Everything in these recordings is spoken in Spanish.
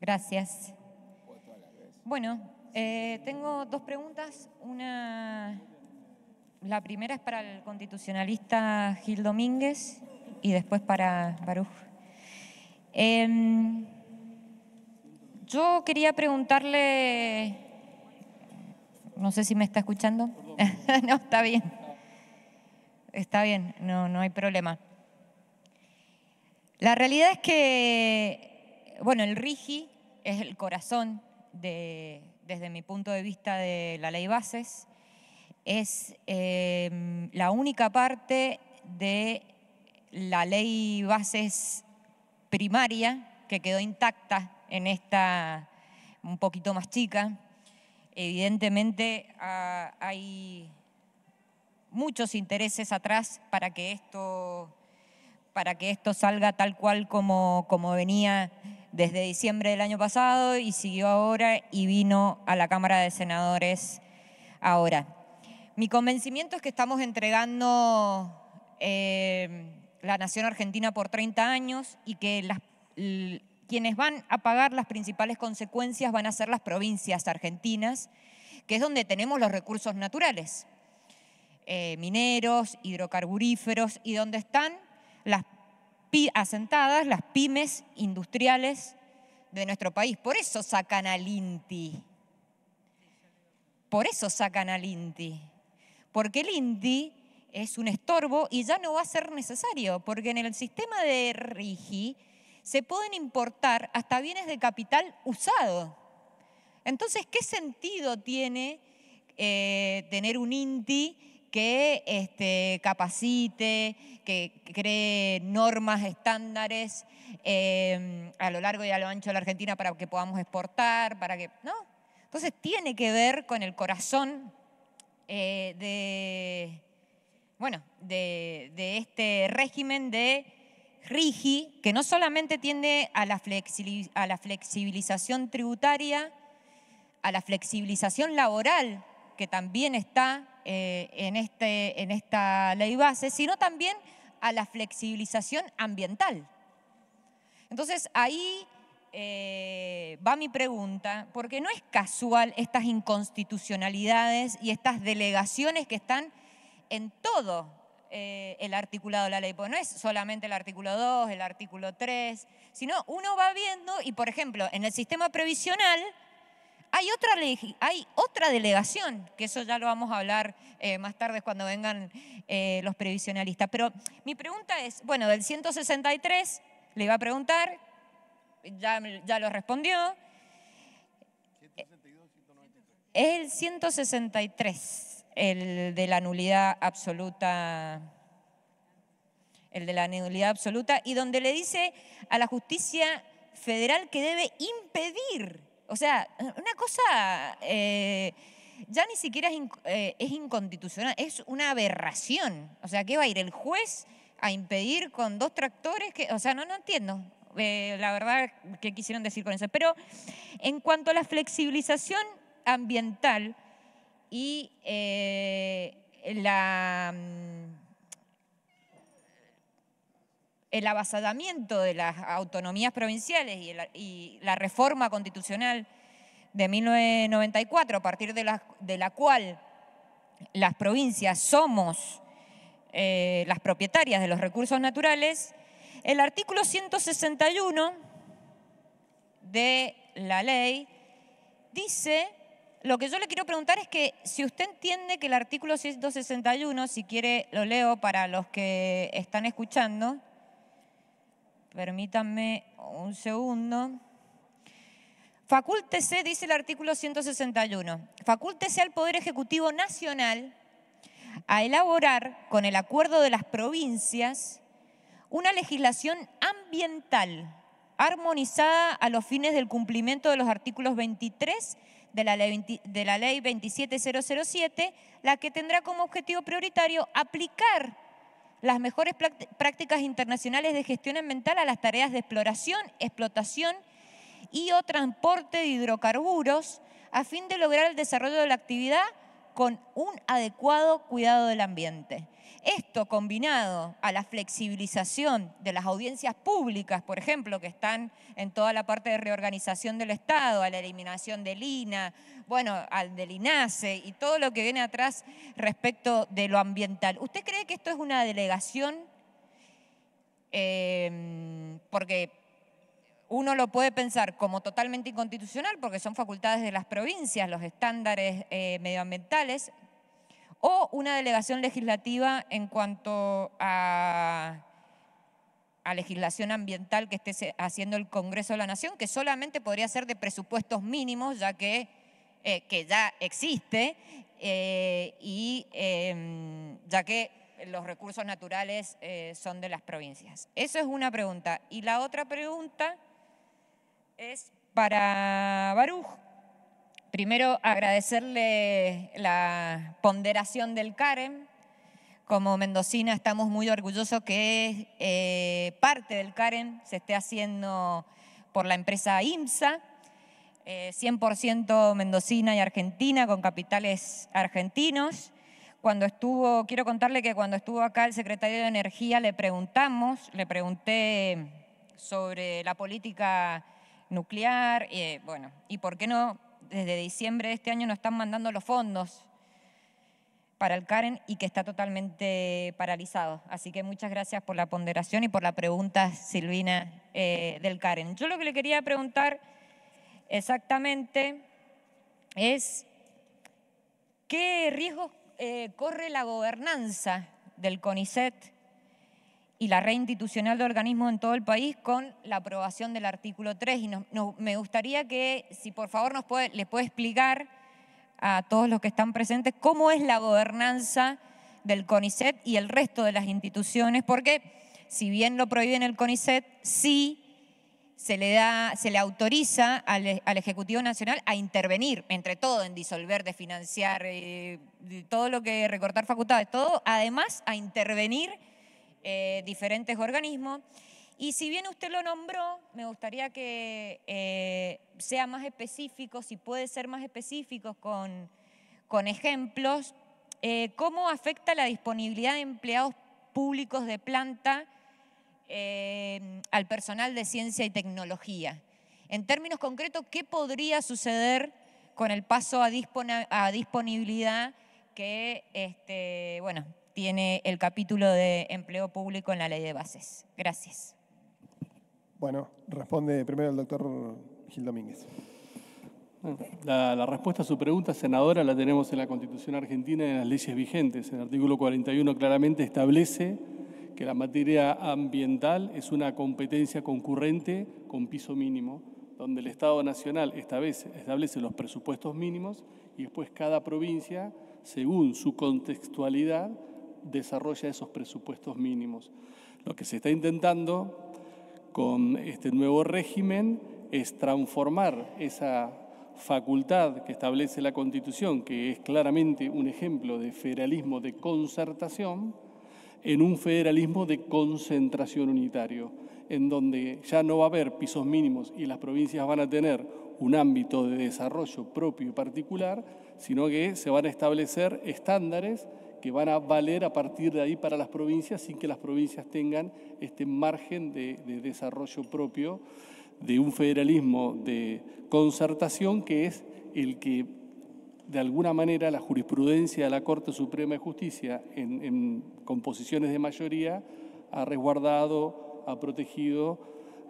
Gracias. Bueno, eh, tengo dos preguntas. Una, la primera es para el constitucionalista Gil Domínguez y después para Baruch. Em, yo quería preguntarle, no sé si me está escuchando. no, está bien. Está bien, no, no hay problema. La realidad es que bueno, el RIGI es el corazón de, desde mi punto de vista de la ley bases, es em, la única parte de la ley bases primaria que quedó intacta en esta un poquito más chica. Evidentemente ah, hay muchos intereses atrás para que esto, para que esto salga tal cual como, como venía desde diciembre del año pasado y siguió ahora y vino a la Cámara de Senadores ahora. Mi convencimiento es que estamos entregando eh, la nación argentina por 30 años y que quienes van a pagar las principales consecuencias van a ser las provincias argentinas, que es donde tenemos los recursos naturales, eh, mineros, hidrocarburíferos, y donde están las asentadas las pymes industriales de nuestro país. Por eso sacan al INTI. Por eso sacan al INTI. Porque el INTI es un estorbo y ya no va a ser necesario, porque en el sistema de RIGI se pueden importar hasta bienes de capital usado. Entonces, ¿qué sentido tiene eh, tener un INTI que este, capacite, que cree normas, estándares eh, a lo largo y a lo ancho de la Argentina para que podamos exportar, para que. No. Entonces tiene que ver con el corazón eh, de. Bueno, de, este régimen de RIGI, que no solamente tiende a la flexibilización tributaria, a la flexibilización laboral, que también está eh, en, este, en esta ley base, sino también a la flexibilización ambiental. Entonces ahí eh, va mi pregunta, porque no es casual estas inconstitucionalidades y estas delegaciones que están en todo eh, el articulado de la ley, porque no es solamente el artículo 2, el artículo 3, sino uno va viendo y, por ejemplo, en el sistema previsional hay otra, delegación, que eso ya lo vamos a hablar eh, más tarde cuando vengan eh, los previsionalistas. Pero mi pregunta es, bueno, del 163 le iba a preguntar, ya, ya lo respondió. Eh, es el 163, el de la nulidad absoluta el de la nulidad absoluta, y donde le dice a la justicia federal que debe impedir o sea, una cosa eh, ya ni siquiera eh, es, inconstitucional, es una aberración. O sea, ¿qué va a ir el juez a impedir con dos tractores? o sea, no, no entiendo. Eh, la verdad que quisieron decir con eso. Pero en cuanto a la flexibilización ambiental y la mm, el avasallamiento de las autonomías provinciales y, la reforma constitucional de 1994, a partir de la, cual las provincias somos eh, las propietarias de los recursos naturales, el artículo 161 de la ley dice, lo que yo le quiero preguntar es que si usted entiende que el artículo 161, si quiere lo leo para los que están escuchando, Permítanme un segundo. Facúltese, dice el artículo 161, facúltese al Poder Ejecutivo Nacional a elaborar, con el acuerdo de las provincias, una legislación ambiental armonizada a los fines del cumplimiento de los artículos 23 de la, ley de la ley 27007, la que tendrá como objetivo prioritario aplicar las mejores prácticas internacionales de gestión ambiental a las tareas de exploración, explotación y o transporte de hidrocarburos a fin de lograr el desarrollo de la actividad con un adecuado cuidado del ambiente. Esto combinado a la flexibilización de las audiencias públicas, por ejemplo, que están en toda la parte de reorganización del Estado, a la eliminación del INA, bueno, al del INASE y todo lo que viene atrás respecto de lo ambiental. ¿Usted cree que esto es una delegación? Eh, porque uno lo puede pensar como totalmente inconstitucional porque son facultades de las provincias, los estándares eh, medioambientales, o una delegación legislativa en cuanto a, legislación ambiental que esté haciendo el Congreso de la Nación, que solamente podría ser de presupuestos mínimos, ya que, eh, que ya existe, eh, y em, ya que los recursos naturales eh, son de las provincias. Eso es una pregunta. Y la otra pregunta es para Baruch. Primero, agradecerle la ponderación del CAREM. Como mendocina estamos muy orgullosos que eh, parte del CAREM se esté haciendo por la empresa IMSA, 100% eh, mendocina y argentina, con capitales argentinos. Cuando estuvo, quiero contarle que cuando estuvo acá el secretario de Energía le preguntamos, le pregunté sobre la política nuclear, y eh, bueno, y por qué no desde diciembre de este año no están mandando los fondos para el Karen y que está totalmente paralizado. Así que muchas gracias por la ponderación y por la pregunta, Silvina, eh, del Karen. Yo lo que le quería preguntar exactamente es qué riesgos eh, corre la gobernanza del CONICET y la red institucional de organismos en todo el país con la aprobación del artículo 3. Y me gustaría que, si por favor nos puede, les puede explicar a todos los que están presentes cómo es la gobernanza del CONICET y el resto de las instituciones, porque si bien lo prohíben el CONICET, sí se le, da, se le autoriza al, Ejecutivo Nacional a intervenir, entre todo, en disolver, desfinanciar, financiar eh, todo lo que recortar facultades, todo, además a intervenir eh, diferentes organismos. Y si bien usted lo nombró, me gustaría que eh, sea más específico, si puede ser más específico con, con ejemplos, eh, cómo afecta la disponibilidad de empleados públicos de planta al personal de ciencia y tecnología. En términos concretos, ¿qué podría suceder con el paso a, disponibilidad que, este, bueno, tiene el capítulo de empleo público en la ley de bases. Gracias. Bueno, responde primero el doctor Gil Domínguez. La, respuesta a su pregunta, senadora, la tenemos en la Constitución Argentina y en las leyes vigentes. El artículo 41 claramente establece que la materia ambiental es una competencia concurrente con piso mínimo, donde el Estado Nacional vez establece los presupuestos mínimos y después cada provincia, según su contextualidad, desarrolla esos presupuestos mínimos. Lo que se está intentando con este nuevo régimen es transformar esa facultad que establece la Constitución, que es claramente un ejemplo de federalismo de concertación, en un federalismo de concentración unitario, en donde ya no va a haber pisos mínimos y las provincias van a tener un ámbito de desarrollo propio y particular, sino que se van a establecer estándares que van a valer a partir de ahí para las provincias sin que las provincias tengan este margen de, desarrollo propio de un federalismo de concertación que es el que de alguna manera la jurisprudencia de la Corte Suprema de Justicia en, en composiciones de mayoría ha resguardado, ha protegido,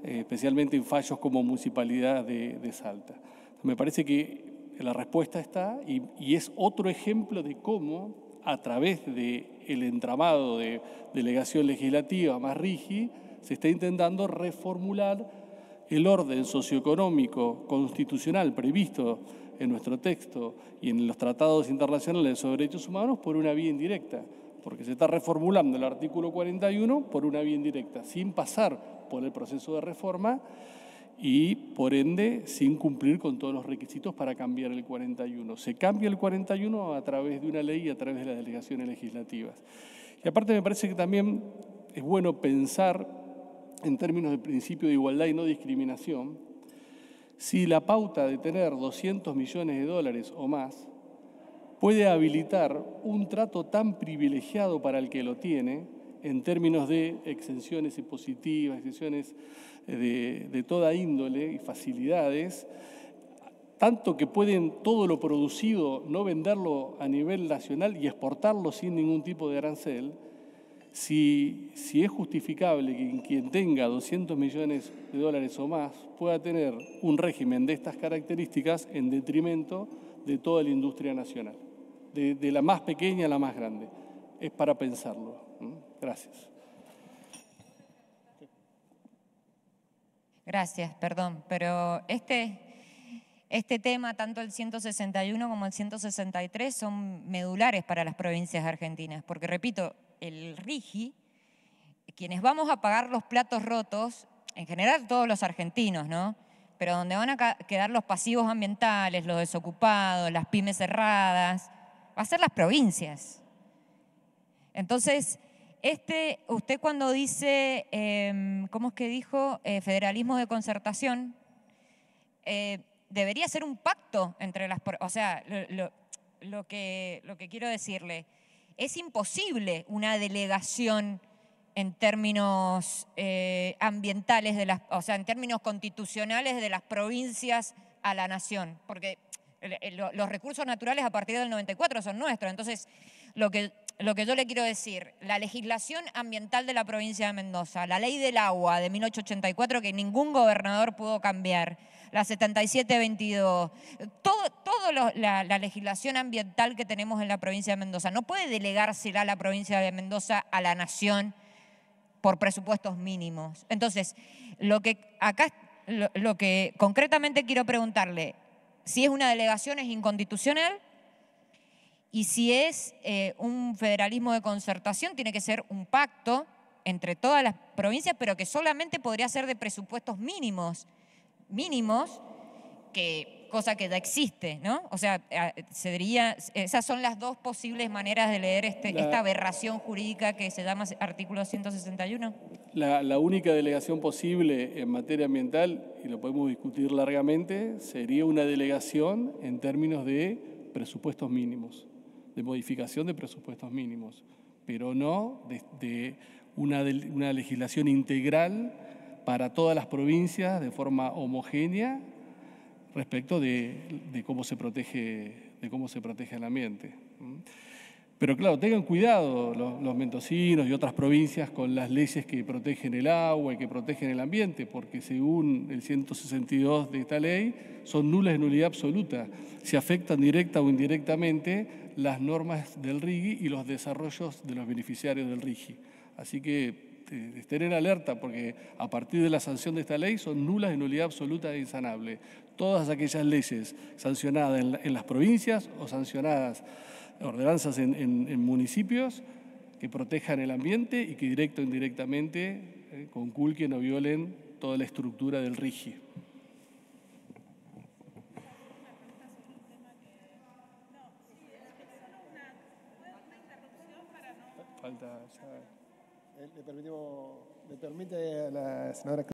eh, especialmente en fallos como municipalidad de, Salta. Me parece que la respuesta está y, y es otro ejemplo de cómo a través del el entramado de delegación legislativa más rigi, se está intentando reformular el orden socioeconómico constitucional previsto en nuestro texto y en los tratados internacionales sobre derechos humanos por una vía indirecta, porque se está reformulando el artículo 41 por una vía indirecta, sin pasar por el proceso de reforma y por ende sin cumplir con todos los requisitos para cambiar el 41. Se cambia el 41 a través de una ley y a través de las delegaciones legislativas. Y aparte me parece que también es bueno pensar en términos del principio de igualdad y no discriminación, si la pauta de tener 200 millones de dólares o más puede habilitar un trato tan privilegiado para el que lo tiene en términos de exenciones impositivas, exenciones de, toda índole y facilidades, tanto que pueden todo lo producido no venderlo a nivel nacional y exportarlo sin ningún tipo de arancel, si, es justificable que quien tenga 200 millones de dólares o más pueda tener un régimen de estas características en detrimento de toda la industria nacional, de, de la más pequeña a la más grande. Es para pensarlo. Gracias. Gracias, perdón, pero este, este tema, tanto el 161 como el 163, son medulares para las provincias argentinas, porque repito, el RIGI, quienes vamos a pagar los platos rotos, en general todos los argentinos, ¿no? Pero donde van a quedar los pasivos ambientales, los desocupados, las pymes cerradas, va a ser las provincias. Entonces, este, usted cuando dice, em, ¿cómo es que dijo? Eh, federalismo de concertación, eh, debería ser un pacto entre las... O sea, lo, que, lo que quiero decirle, es imposible una delegación en términos eh, ambientales, de las, o sea, en términos constitucionales de las provincias a la nación, porque los recursos naturales a partir del 94 son nuestros. Entonces, lo que lo que yo le quiero decir, la legislación ambiental de la provincia de Mendoza, la ley del agua de 1884 que ningún gobernador pudo cambiar, la 7722, toda todo la, la, legislación ambiental que tenemos en la provincia de Mendoza, no puede delegársela a la provincia de Mendoza a la nación por presupuestos mínimos. Entonces, lo que acá, lo que concretamente quiero preguntarle, si es una delegación es inconstitucional, y si es eh, un federalismo de concertación, tiene que ser un pacto entre todas las provincias, pero que solamente podría ser de presupuestos mínimos, mínimos, que cosa que ya existe, ¿no? O sea, se diría, esas son las dos posibles maneras de leer este, esta aberración jurídica que se llama artículo 161. la única delegación posible en materia ambiental, y lo podemos discutir largamente, sería una delegación en términos de presupuestos mínimos de modificación de presupuestos mínimos, pero no de, una, legislación integral para todas las provincias de forma homogénea respecto de, cómo se protege, cómo se protege el ambiente. Pero claro, tengan cuidado los, mendocinos y otras provincias con las leyes que protegen el agua y que protegen el ambiente, porque según el 162 de esta ley, son nulas de nulidad absoluta. Se afectan directa o indirectamente las normas del RIGI y los desarrollos de los beneficiarios del RIGI. Así que estén en alerta porque a partir de la sanción de esta ley son nulas de nulidad absoluta e insanable. Todas aquellas leyes sancionadas en, las provincias o sancionadas ordenanzas en, municipios que protejan el ambiente y que directo o indirectamente eh, conculquen o violen toda la estructura del RIGI. Eh, le, le permite la señora...